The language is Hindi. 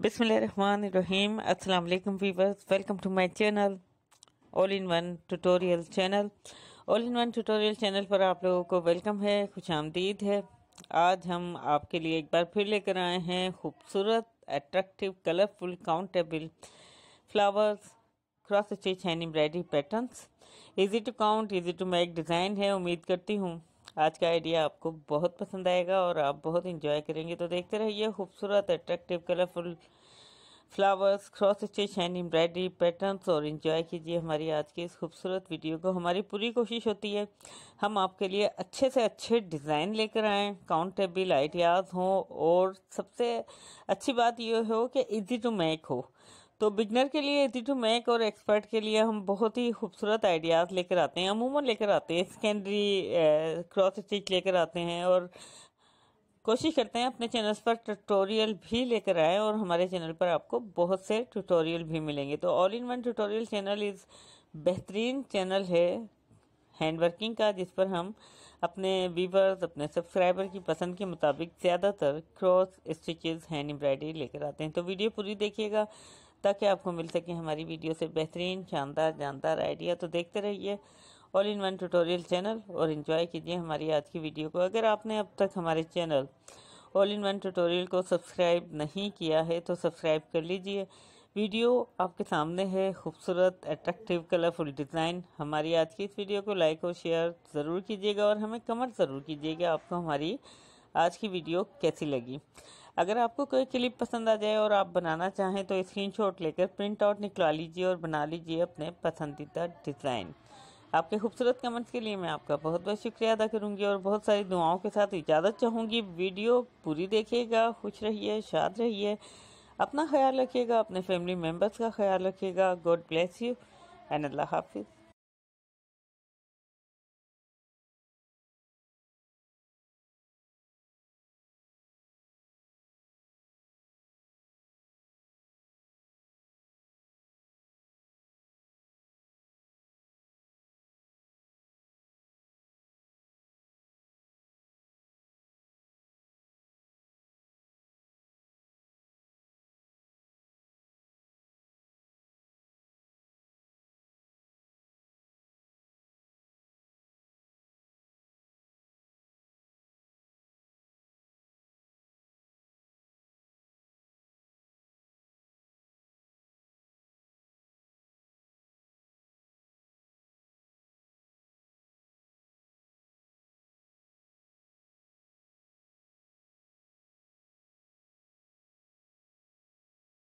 बिसमीम अस्सलाम viewers welcome to my channel all in one tutorial channel all in one tutorial channel पर आप लोगों को वेलकम है खुश आमदीद है आज हम आपके लिए एक बार फिर लेकर आए हैं खूबसूरत attractive colourful countable flowers cross stitch hand embroidery patterns easy to count easy to make design है उम्मीद करती हूँ आज का आइडिया आपको बहुत पसंद आएगा और आप बहुत इंजॉय करेंगे तो देखते रहिए खूबसूरत attractive colourful flowers cross stitch and embroidery patterns और इन्जॉय कीजिए हमारी आज की इस खूबसूरत वीडियो को हमारी पूरी कोशिश होती है हम आपके लिए अच्छे से अच्छे डिज़ाइन लेकर आएँ काउंटेबल आइडियाज़ हों और सबसे अच्छी बात यह हो कि इजी टू मेक हो तो बिगनर के लिए एटी टू मेक और एक्सपर्ट के लिए हम बहुत ही खूबसूरत आइडियाज़ लेकर आते हैं अमूमन लेकर आते हैं सेकेंडरी क्रॉस स्टिच लेकर आते हैं और कोशिश करते हैं अपने चैनल्स पर ट्यूटोरियल भी लेकर आए और हमारे चैनल पर आपको बहुत से ट्यूटोरियल भी मिलेंगे तो all in one tutorial channel is बेहतरीन चैनल है हैंड वर्किंग का जिस पर हम अपने वीवर्स अपने सब्सक्राइबर की पसंद के मुताबिक ज़्यादातर क्रॉस स्टिचेस हैंड एम्ब्रॉयडरी लेकर आते हैं तो वीडियो पूरी देखिएगा ताकि आपको मिल सके हमारी वीडियो से बेहतरीन शानदार जानदार आइडिया तो देखते रहिए all in one tutorial channel और इन्जॉय कीजिए हमारी आज की वीडियो को अगर आपने अब तक हमारे channel all in one tutorial को सब्सक्राइब नहीं किया है तो सब्सक्राइब कर लीजिए वीडियो आपके सामने है खूबसूरत अट्रैक्टिव कलरफुल डिज़ाइन हमारी आज की इस वीडियो को लाइक और शेयर ज़रूर कीजिएगा और हमें कमेंट ज़रूर कीजिएगा आपको हमारी आज की वीडियो कैसी लगी अगर आपको कोई क्लिप पसंद आ जाए और आप बनाना चाहें तो स्क्रीनशॉट लेकर प्रिंट आउट निकलवा लीजिए और बना लीजिए अपने पसंदीदा डिज़ाइन आपके खूबसूरत कमेंट्स के लिए मैं आपका बहुत बहुत शुक्रिया अदा करूंगी और बहुत सारी दुआओं के साथ इजाज़त चाहूँगी वीडियो पूरी देखिएगा खुश रहिए शाद रहिए अपना ख्याल रखिएगा अपने फैमिली मेम्बर्स का ख्याल रखिएगा गॉड ब्लेस यू एंड अल्लाह हाफिज़